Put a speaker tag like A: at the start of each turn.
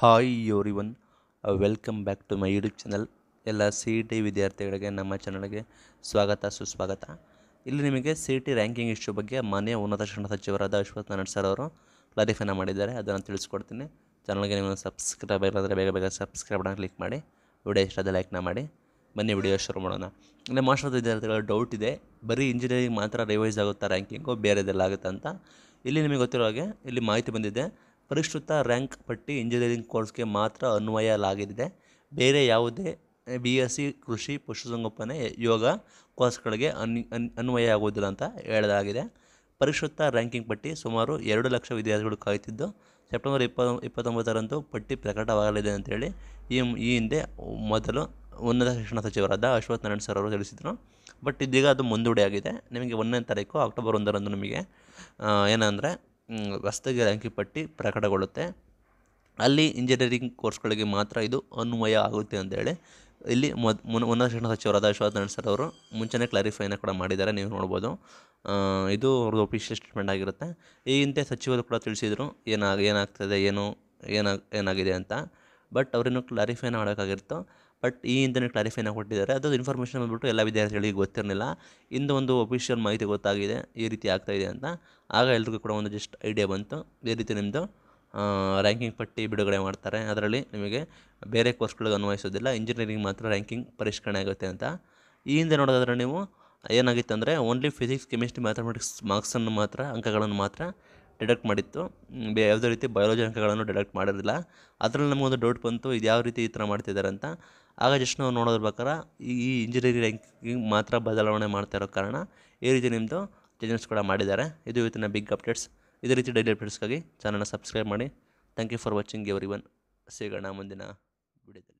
A: hi every one welcome back to my YouTube channel ಎಲ್ಲ C E T ವಿದ್ಯಾರ್ಥಿಗಳಿಗೆ ನಮ್ಮ ಚಾನಲ್ಗೆ ಸ್ವಾಗತ ಸುಸ್ವಾಗತ ಇಲ್ಲಿ ನಿಮಗೆ ಸಿ ಟಿ ರ್ಯಾಂಕಿಂಗ್ ಇಶ್ಯೂ ಬಗ್ಗೆ ಮಾನ್ಯ ಉನ್ನತ ಶಿಕ್ಷಣ ಸಚಿವರಾದ ಅಶ್ವಥ್ ನಾರಾಯಣ್ ಸರ್ ಅವರು ಕ್ಲಾರಿಫೈನ ಮಾಡಿದ್ದಾರೆ ಅದನ್ನು ತಿಳಿಸ್ಕೊಡ್ತೀನಿ ಚಾನಲ್ಗೆ ನೀವು ಸಬ್ಸ್ಕ್ರೈಬ್ ಆಗಿರೋದ್ರೆ ಬೇಗ ಬೇಗ ಸಬ್ಸ್ಕ್ರೈಬ್ ಸಬ್ಸ್ಕ್ರೈಬ್ನ ಕ್ಲಿಕ್ ಮಾಡಿ ವಿಡಿಯೋ ಇಷ್ಟದ ಲೈಕ್ನ ಮಾಡಿ ಬನ್ನಿ ವಿಡಿಯೋ ಶುರು ಮಾಡೋಣ ಇಲ್ಲಿ ಮಾಸ್ಟರ್ ವಿದ್ಯಾರ್ಥಿಗಳ ಡೌಟ್ ಇದೆ ಬರೀ ಇಂಜಿನಿಯರಿಂಗ್ ಮಾತ್ರ ರಿವೈಸ್ ಆಗುತ್ತಾ ರ್ಯಾಂಕಿಂಗು ಬೇರೆದೆಲ್ಲ ಆಗುತ್ತೆ ಅಂತ ಇಲ್ಲಿ ನಿಮಗೆ ಗೊತ್ತಿರೋ ಹಾಗೆ ಇಲ್ಲಿ ಮಾಹಿತಿ ಬಂದಿದೆ ಪರಿಷ್ಕೃತ ರ್ಯಾಂಕ್ ಪಟ್ಟಿ ಇಂಜಿನಿಯರಿಂಗ್ ಕೋರ್ಸ್ಗೆ ಮಾತ್ರ ಅನ್ವಯಲಾಗಿದೆ ಬೇರೆ ಯಾವುದೇ ಬಿ ಎಸ್ ಸಿ ಕೃಷಿ ಪಶುಸಂಗೋಪನೆ ಯೋಗ ಕೋರ್ಸ್ಗಳಿಗೆ ಅನ್ ಅನ್ವಯ ಆಗುವುದಿಲ್ಲ ಅಂತ ಹೇಳಲಾಗಿದೆ ಪರಿಷ್ಕೃತ ರ್ಯಾಂಕಿಂಗ್ ಪಟ್ಟಿ ಸುಮಾರು ಎರಡು ಲಕ್ಷ ವಿದ್ಯಾರ್ಥಿಗಳು ಕಾಯುತ್ತಿದ್ದು ಸೆಪ್ಟೆಂಬರ್ ಇಪ್ಪ ಇಪ್ಪತ್ತೊಂಬತ್ತರಂದು ಪಟ್ಟಿ ಪ್ರಕಟವಾಗಲಿದೆ ಅಂತೇಳಿ ಈ ಈ ಹಿಂದೆ ಮೊದಲು ಉನ್ನತ ಶಿಕ್ಷಣ ಸಚಿವರಾದ ಅಶ್ವಥ್ ನಾರಾಯಣ್ ಸರ್ ಅವರು ತಿಳಿಸಿದರು ಬಟ್ ಇದೀಗ ಅದು ಮುಂದೂಡಿಯಾಗಿದೆ ನಿಮಗೆ ಒಂದನೇ ತಾರೀಕು ಅಕ್ಟೋಬರ್ ಒಂದರಂದು ನಿಮಗೆ ಏನಂದರೆ ರಸ್ತೆಗೆ ರ್ಯಾಂಕಿಂಗ್ ಪಟ್ಟಿ ಪ್ರಕಟಗೊಳ್ಳುತ್ತೆ ಅಲ್ಲಿ ಇಂಜಿನಿಯರಿಂಗ್ ಕೋರ್ಸ್ಗಳಿಗೆ ಮಾತ್ರ ಇದು ಅನ್ವಯ ಆಗುತ್ತೆ ಅಂತೇಳಿ ಇಲ್ಲಿ ಮೊದ್ ಉನ್ನತ ಶಿಕ್ಷಣ ಸಚಿವರಾದ ವಿಶ್ವನಾಥ್ ಸರ್ ಅವರು ಮುಂಚೆನೇ ಕ್ಲಾರಿಫೈನ ಕೂಡ ಮಾಡಿದ್ದಾರೆ ನೀವು ನೋಡ್ಬೋದು ಇದು ಅವ್ರದ್ದು ಅಫಿಷಿಯಲ್ ಸ್ಟೇಟ್ಮೆಂಟ್ ಆಗಿರುತ್ತೆ ಈ ಹಿಂದೆ ಸಚಿವರು ಕೂಡ ತಿಳಿಸಿದರು ಏನಾಗ ಏನಾಗ್ತದೆ ಏನು ಏನಾಗ ಏನಾಗಿದೆ ಅಂತ ಬಟ್ ಅವ್ರೇನು ಕ್ಲಾರಿಫೈನ ಮಾಡೋಕ್ಕಾಗಿರ್ತೋ ಬಟ್ ಈ ಹಿಂದೆ ಕ್ಲಾರಿಫೈನ ಕೊಟ್ಟಿದ್ದಾರೆ ಅದು ಇನ್ಫಾರ್ಮೇಷನ್ ಬಂದುಬಿಟ್ಟು ಎಲ್ಲ ವಿದ್ಯಾರ್ಥಿಗಳಿಗೆ ಗೊತ್ತಿರಲಿಲ್ಲ ಇಂದು ಒಂದು ಒಫಿಷಿಯಲ್ ಮಾಹಿತಿ ಗೊತ್ತಾಗಿದೆ ಈ ರೀತಿ ಆಗ್ತಾಯಿದೆ ಅಂತ ಆಗ ಎಲ್ರಿಗೂ ಕೂಡ ಒಂದು ಜಸ್ಟ್ ಐಡಿಯಾ ಬಂತು ಈ ರೀತಿ ನಿಮ್ಮದು ರ್ಯಾಂಕಿಂಗ್ ಪಟ್ಟಿ ಬಿಡುಗಡೆ ಮಾಡ್ತಾರೆ ಅದರಲ್ಲಿ ನಿಮಗೆ ಬೇರೆ ಕೋರ್ಸ್ಗಳಿಗೆ ಅನ್ವಯಿಸೋದಿಲ್ಲ ಇಂಜಿನಿಯರಿಂಗ್ ಮಾತ್ರ ರ್ಯಾಂಕಿಂಗ್ ಪರಿಷ್ಕರಣೆ ಆಗುತ್ತೆ ಅಂತ ಈ ಹಿಂದೆ ನೋಡೋದಾದ್ರೆ ನೀವು ಏನಾಗಿತ್ತು ಅಂದರೆ ಓನ್ಲಿ ಫಿಸಿಕ್ಸ್ ಕೆಮಿಸ್ಟ್ರಿ ಮ್ಯಾಥಮೆಟಿಕ್ಸ್ ಮಾರ್ಕ್ಸನ್ನು ಮಾತ್ರ ಅಂಕಗಳನ್ನು ಮಾತ್ರ ಡಿಡಕ್ಟ್ ಮಾಡಿತ್ತು ಯಾವುದೇ ರೀತಿ ಬಯಾಲಜಿ ಅಂಕಗಳನ್ನು ಡಿಡಕ್ಟ್ ಮಾಡಿರಲಿಲ್ಲ ಅದರಲ್ಲಿ ನಮಗೊಂದು ಡೌಟ್ ಬಂತು ಇದು ಯಾವ ರೀತಿ ಈ ಥರ ಮಾಡ್ತಿದ್ದಾರೆ ಅಂತ ಆಗ ಜಸ್ಟ್ ನಾವು ನೋಡೋದ್ರ ಪ್ರಕಾರ ಈ ಇಂಜಿನಿಯರಿಂಗ್ ರ್ಯಾಂಕಿಂಗ್ ಮಾತ್ರ ಬದಲಾವಣೆ ಮಾಡ್ತಾ ಇರೋ ಕಾರಣ ಈ ರೀತಿ ನಿಮ್ಮದು ಚೇಂಜಸ್ ಕೂಡ ಮಾಡಿದ್ದಾರೆ ಇದು ಇವತ್ತಿನ ಬಿಗ್ ಅಪ್ಡೇಟ್ಸ್ ಇದೇ ರೀತಿ ಡೈಲಿ ಅಪ್ಡೇಟ್ಸ್ಗಾಗಿ ಚಾನಲ್ನ ಸಬ್ಸ್ಕ್ರೈಬ್ ಮಾಡಿ thank you for watching every one ಸಿಗೋಣ ಮುಂದಿನ ವಿಡಿಯೋದಲ್ಲಿ